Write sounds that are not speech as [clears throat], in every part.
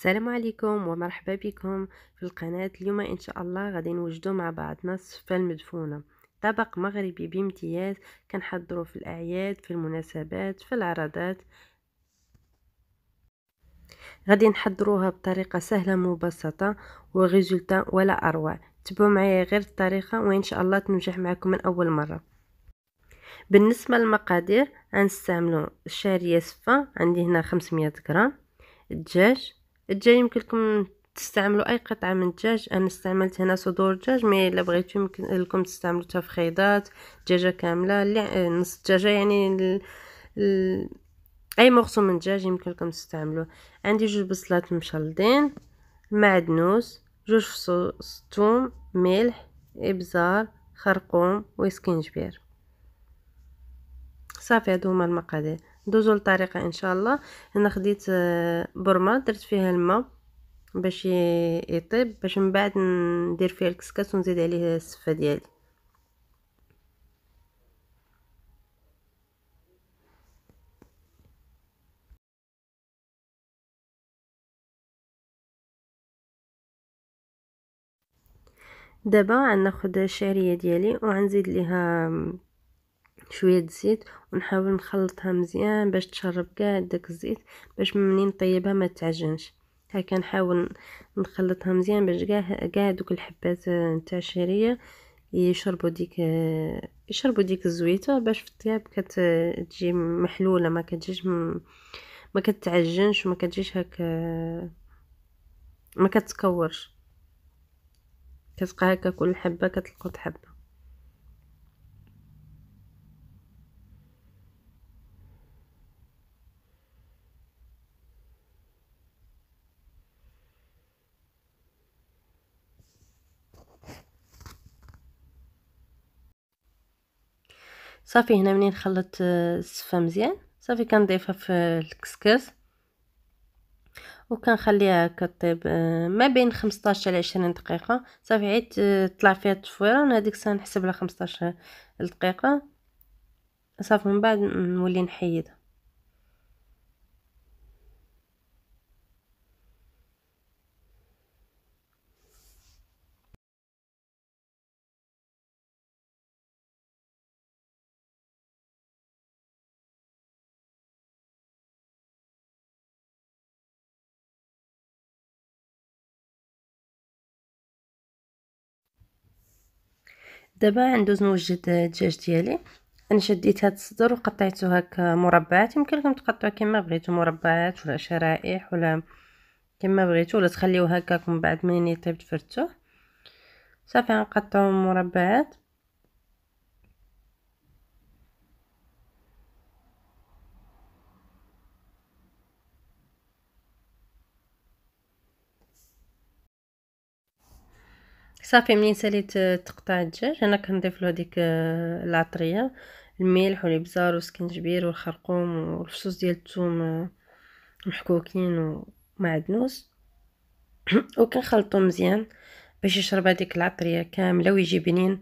السلام عليكم ومرحبا بكم في القناة اليوم إن شاء الله غادي نوجدو مع بعضنا الصفة المدفونة طبق مغربي بامتياز كنحضرو في الأعياد في المناسبات في العرضات غادي نحضروها بطريقة سهلة مبسطة وغيزولتا ولا أروع تبعوا معايا غير الطريقة وإن شاء الله تنجح معكم من أول مرة بالنسبة للمقادير غنستعملو شارية صفة عندي هنا 500 غرام الدجاج الدجاج يمكن لكم تستعملوا اي قطعه من الدجاج انا استعملت هنا صدور دجاج مي الا بغيتو يمكن لكم تستعملوا حتى فخيضات دجاجه كامله اللي نص دجاجه يعني ال... ال... اي مغصو من الدجاج يمكن لكم تستعملوا عندي جوج بصلات مشلدين معدنوس جوج فصوص ثوم ملح ابزار خرقوم وسكينجبير صافي هادو هما المقادير ندوزو للطريقه ان شاء الله هنا خديت آه، برمه درت فيها الماء باش يطيب باش من بعد ندير فيه الكسكس ونزيد عليه السفه ديالي دابا غناخد الشعريه ديالي وغنزيد ليها شوية زيت ونحاول نخلطها مزيان باش تشرب كاع داك الزيت باش منين نطيبها ما تعجنش هكا نحاول نخلطها مزيان باش كاع كاع دوك الحبات آه، نتاع الشعريه يشربوا ديك آه، يشربوا ديك الزويته باش في الطياب كتجي آه، محلوله ما كتجيش م... ما كتعجنش وما كتجيش هكا ما كتكورش كتبقى هكا كل حبه كتلقط حبه صافي هنا منين خلطت السفه آه، مزيان صافي كنضيفها في الكسكس وكنخليها كطيب آه، ما بين 15 ل 20 دقيقه صافي عيد آه، طلع فيها التفويره انا هذيك الساعه نحسب لها 15 دقيقه صافي من بعد نولي نحيدها دابا ندوز نوجد الدجاج ديالي انا شديت هاد الصدر وقطعته هكا مربعات يمكن لكم تقطعوا كما بغيتو مربعات ولا شرائح ولا كما بغيتو ولا تخليوه هكاك من بعد منين يطيب تفرتوه صافي غنقطعو مربعات صافي منين ساليت تقطع الدجاج هنا كنضيف له ديك آه، العطريه الملح والابزار والسكنجبير والخرقوم والفصوص ديال الثوم آه، محكوكين ومعدنوس [clears throat] وكنخلطو مزيان باش يشرب هذيك العطريه كامله ويجي بنين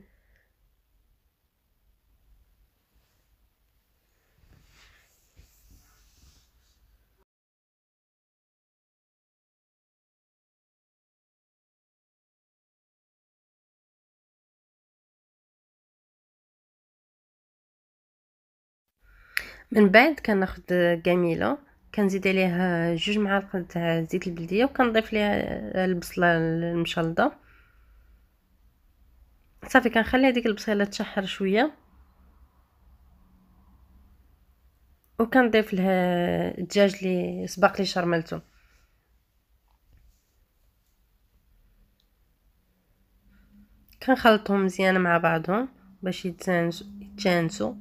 من بعد كناخد كاميله كنزيد عليها جوج معالق تاع زيت البلديه وكنضيف ليها البصله المشلضه صافي كنخلي هذيك البصيله تشحر شويه وكنضيف لها الدجاج اللي سبق لي شرملته كنخلطهم مزيان مع بعضهم باش يتجانسوا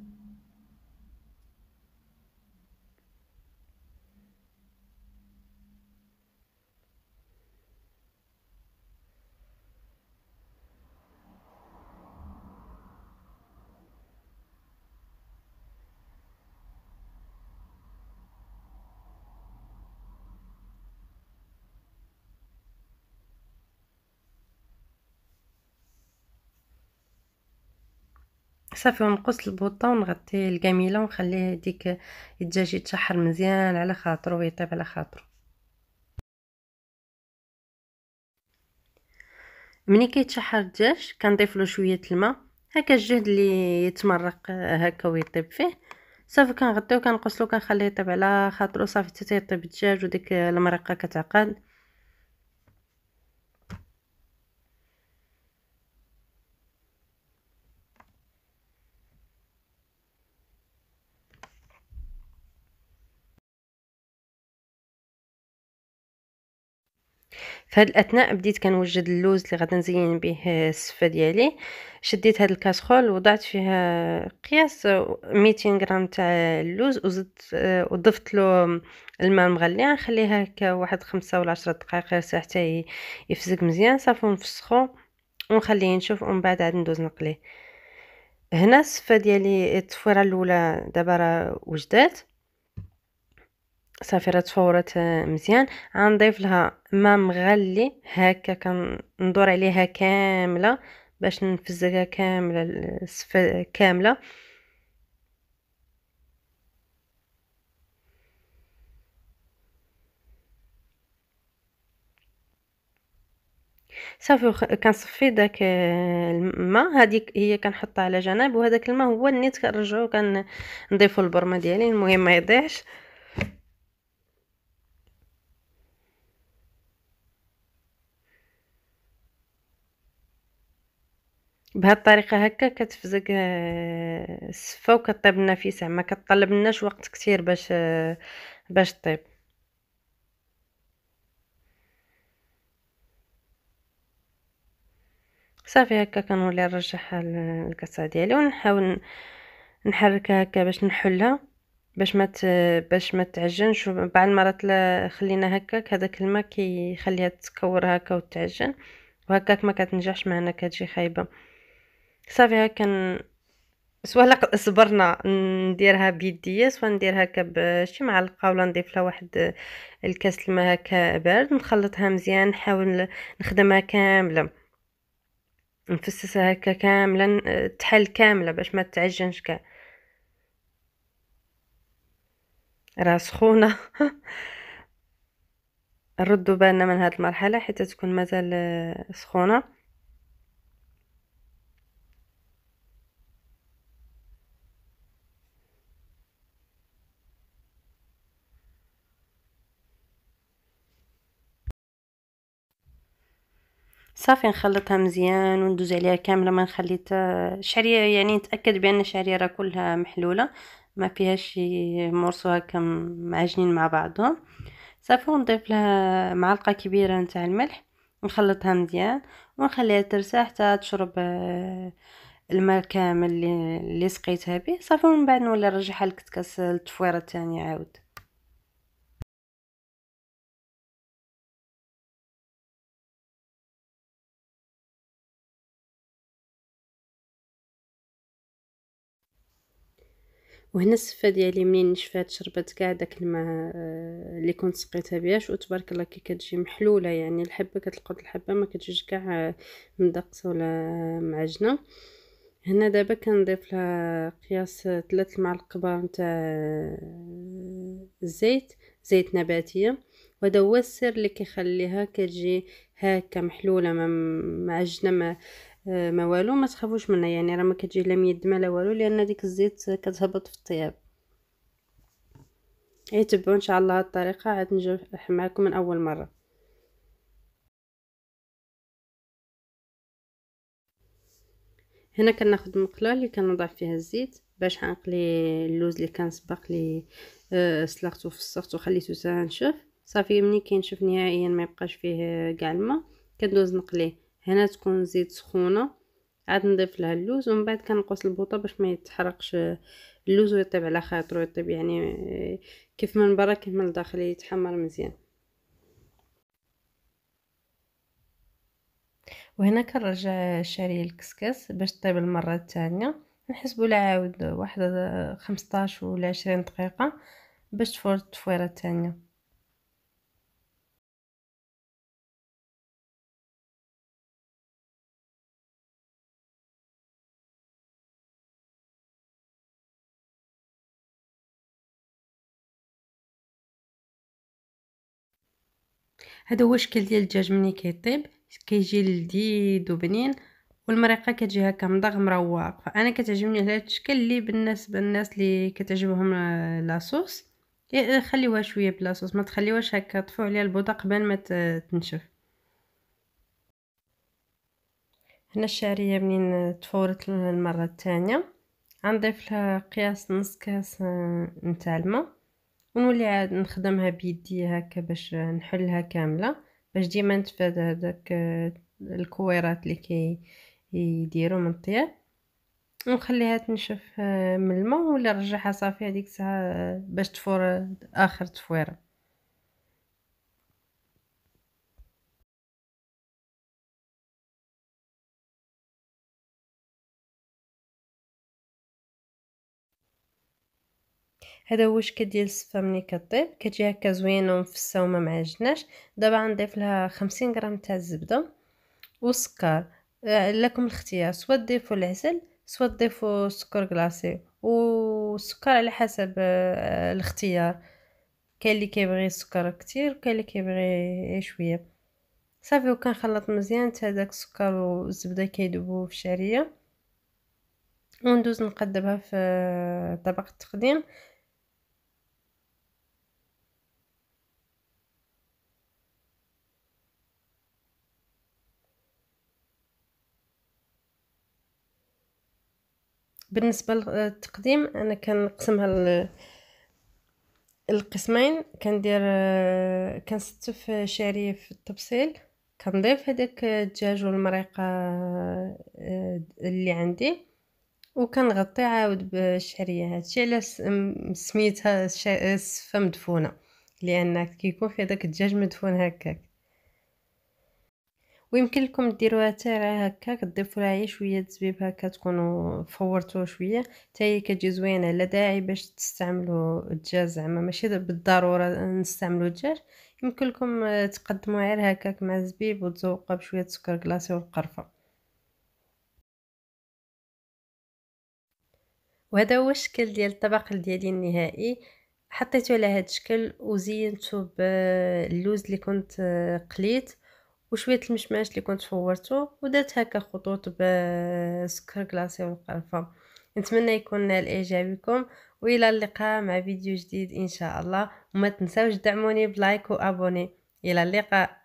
صافي ونقص البوطه ونغطي الجميله ونخليه ديك الدجاج يتشحر مزيان على خاطرو ويطيب على خاطرو ملي كيتشحر الدجاج كنضيف له شويه الماء هكا الجهد اللي يتمرق هكا ويطيب فيه صافي كنغطيو كنقصلو كنخليه يطيب على خاطرو صافي حتى تيطيب الدجاج وديك المرقه كتعقد فهاد الاثناء بديت كنوجد اللوز اللي غادي نزين به السفه ديالي شديت هاد الكاسرول وضعت فيها قياس 200 غرام تاع اللوز وزدت آه، وضفت له الماء المغلي نخليها هكا واحد خمسة ولا عشرة دقائق حتى يفزق مزيان صافي ونفسخو ونخليه نشوف ومن بعد عاد ندوز نقليه هنا السفه ديالي التفويره الاولى دابا راه وجدات صافي راه تفورت مزيان غنضيف لها ما مغلي هكا كندور عليها كامله باش نفزها كامله السفه كامله صافي كنصفي داك الماء هذيك هي كنحطها على جنب وهذاك الماء هو نيت كنرجعو كنضيفو البرمه ديالي المهم ما يضيعش بهاد الطريقه هكا كتفزق آه، السفه وكطيب لنا في ساعه ما كطلبناش لناش وقت كثير باش آه، باش طيب صافي هكا كنولي نرجعها للكاسه ديالي ونحاول نحركها هكا باش نحلها باش ما باش ما تعجنش بعد المرات خلينا هكاك هذاك الماء كيخليها تكور هكا وتعجن وهكاك ما كتنجحش معنا كتجي خايبه صافي هكا سواء صبرنا نديرها بيديا سواء نديرها هكا بشي معلقه ولا نضيف لها واحد الكاس الماء هكا بارد نخلطها مزيان نحاول نخدمها كامله نفسسها هكا كامله تحل كامله باش ما تعجنش كاع راه سخونه نردو [laughs] بالنا من هاد المرحله حتى تكون مازال سخونه صافي نخلطها مزيان وندوز عليها كامله ما نخلي شعري يعني نتاكد بان شعري راه كلها محلوله ما فيهاش شي مرسو هكا معجنين مع بعضهم صافي نضيف لها معلقه كبيره نتاع الملح نخلطها مزيان ونخليها ترتاح حتى تشرب آه، الماء كامل اللي سقيتها به صافي ومن بعد نولي نرجعها لكتكاس التفويره الثانيه عاود وهنا السفه ديالي منين نشفات شربت كاع داك الماء آه، اللي كنت سقيتها بياش وتبارك الله كي كتجي محلوله يعني الحبه كتلقط الحبه ما كتجيش كاع مدقسه ولا معجنه هنا دابا كنضيف لها قياس ثلاث معالق كبار نتاع الزيت آه، زيت نباتيه وهذا هو السر اللي كيخليها كتجي هكا محلوله ما معجنه ما آه، ما والو ما تخافوش منها يعني راه ما كتجي لا ميد ما لا والو لان ديك الزيت كتهبط في الطياب يتبعوا إيه، ان شاء الله هاد الطريقه عاد نجرح معكم من اول مره هنا كناخد المقله اللي كنوضع فيها الزيت باش نقلي اللوز اللي كان سبق لي آه، سلقته في فصقته وخليته تنشف صافي ملي كينشف نهائيا ما يبقاش فيه آه، كاع الماء كندوز نقليه هنا تكون زيت سخونه عاد نضيف لها اللوز ومن بعد كنقص البوطه باش ما يتحرقش اللوز ويطيب على خاطرو يطيب يعني آه، كيف من برا كيف من الداخل يتحمر مزيان وهنا كنرجع شاري الكسكس باش طيب المره الثانيه نحسبوا لها عاود واحد 15 ولا 20 دقيقه باش تفور التفويره الثانيه هذا هو الشكل ديال الدجاج ملي كيطيب كيجي لذيذ وبنين والمريقه كتجي هكا مضغمره واقفه انا كتعجبني على هذا الشكل اللي بالنسبه للناس اللي كتعجبهم لاصوص خليوها شويه بلاصوص ما تخليوهاش هكا طفوا عليها البوطه قبل ما تنشف هنا الشعريه منين تفورت المره الثانيه غنضيف لها قياس نص كاس آه، نتاع الماء ونولي عاد نخدمها بيدي هكا باش نحلها كامله باش ديما نتفادى هذاك آه، الكويرات اللي كي يديروا من الطياب ونخليها تنشف آه، من الماء ولا نرجعها صافي هذيك الساعه آه، باش تفور اخر تفويره هذا هو الشكل ديال السفه ملي كطيب كتجي هكا زوينه ومفسه وما معجناش دابا غنضيف لها 50 غرام تاع الزبده والسكر آه، لكم الاختيار سوا تضيفوا العسل سوا تضيفوا السكر كلاصي والسكر على حسب آه، الاختيار كاين اللي كيبغي السكر كتير وكاين اللي كيبغي شويه صافي وكنخلط مزيان حتى داك السكر والزبده كيذوبوا في الشعريه وندوز نقدمها في آه، طبق التقديم بالنسبه للتقديم آه، انا كنقسمها القسمين كندير آه، كنستف آه، شعريه في التبصيل كنضيف هذاك الدجاج والمريقه اللي عندي وكنغطي عاود بالشعريه هادشي علاش سميتها السفه مدفونه لان كيكون في هذاك الدجاج مدفون هكاك ويمكن لكم ديروها حتى هكا كتضيفوا لها شويه الزبيب هكا تكونوا فورتوه شويه حتى هي كتجي زوينه لا داعي باش تستعملوا الدجاج زعما ماشي بالضروره نستعملوا الدجاج يمكن لكم تقدموا غير هكاك مع الزبيب وتزوقها بشويه سكر كلاصي والقرفه وهذا هو الشكل ديال الطبق ديالي النهائي حطيته على هذا الشكل وزينته باللوز اللي كنت قليت وشويه المشماش اللي كنت فورته ودرت هكا خطوط بسكر كلاصي والقرفه نتمنى يكون نال اعجابكم والى اللقاء مع فيديو جديد ان شاء الله وما تنساوش دعموني بلايك وابوني الى اللقاء